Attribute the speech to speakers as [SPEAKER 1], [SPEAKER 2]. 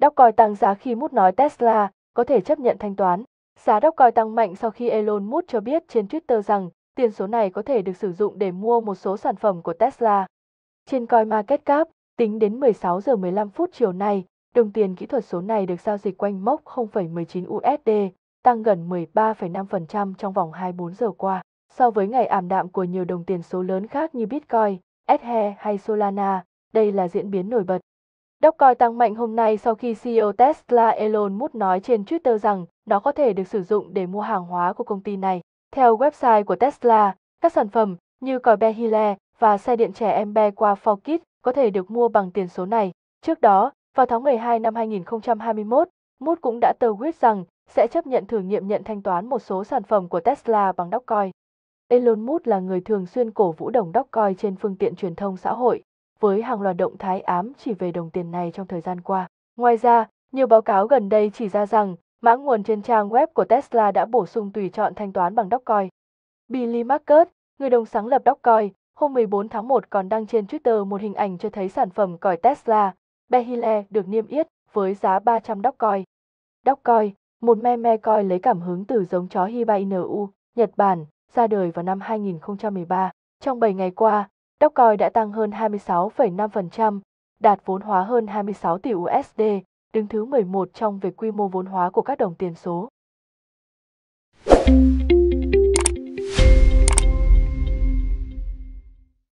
[SPEAKER 1] Dogecoin tăng giá khi Musk nói Tesla có thể chấp nhận thanh toán. Giá Dogecoin tăng mạnh sau khi Elon Musk cho biết trên Twitter rằng tiền số này có thể được sử dụng để mua một số sản phẩm của Tesla. Trên Coin Market Cap, tính đến 16 giờ 15 phút chiều nay, đồng tiền kỹ thuật số này được giao dịch quanh mốc 0,19 USD, tăng gần 13,5% trong vòng 24 giờ qua. So với ngày ảm đạm của nhiều đồng tiền số lớn khác như Bitcoin, Ether hay Solana, đây là diễn biến nổi bật. Dogecoin tăng mạnh hôm nay sau khi CEO Tesla Elon Musk nói trên Twitter rằng nó có thể được sử dụng để mua hàng hóa của công ty này. Theo website của Tesla, các sản phẩm như còi be Hile và xe điện trẻ em be qua Forkit có thể được mua bằng tiền số này. Trước đó, vào tháng 12 năm 2021, Musk cũng đã tờ quyết rằng sẽ chấp nhận thử nghiệm nhận thanh toán một số sản phẩm của Tesla bằng Dogecoin. Elon Musk là người thường xuyên cổ vũ đồng Dogecoin trên phương tiện truyền thông xã hội với hàng loạt động thái ám chỉ về đồng tiền này trong thời gian qua. Ngoài ra, nhiều báo cáo gần đây chỉ ra rằng mã nguồn trên trang web của Tesla đã bổ sung tùy chọn thanh toán bằng Dogecoin. Billy Marcus, người đồng sáng lập Dogecoin, hôm 14 tháng 1 còn đăng trên Twitter một hình ảnh cho thấy sản phẩm còi Tesla, Behile được niêm yết với giá 300 Dogecoin. Dogecoin, một meme me coi lấy cảm hứng từ giống chó Hiba Inu, Nhật Bản, ra đời vào năm 2013. Trong 7 ngày qua, Dogecoin đã tăng hơn 26,5%, đạt vốn hóa hơn 26 tỷ USD, đứng thứ 11 trong về quy mô vốn hóa của các đồng tiền số.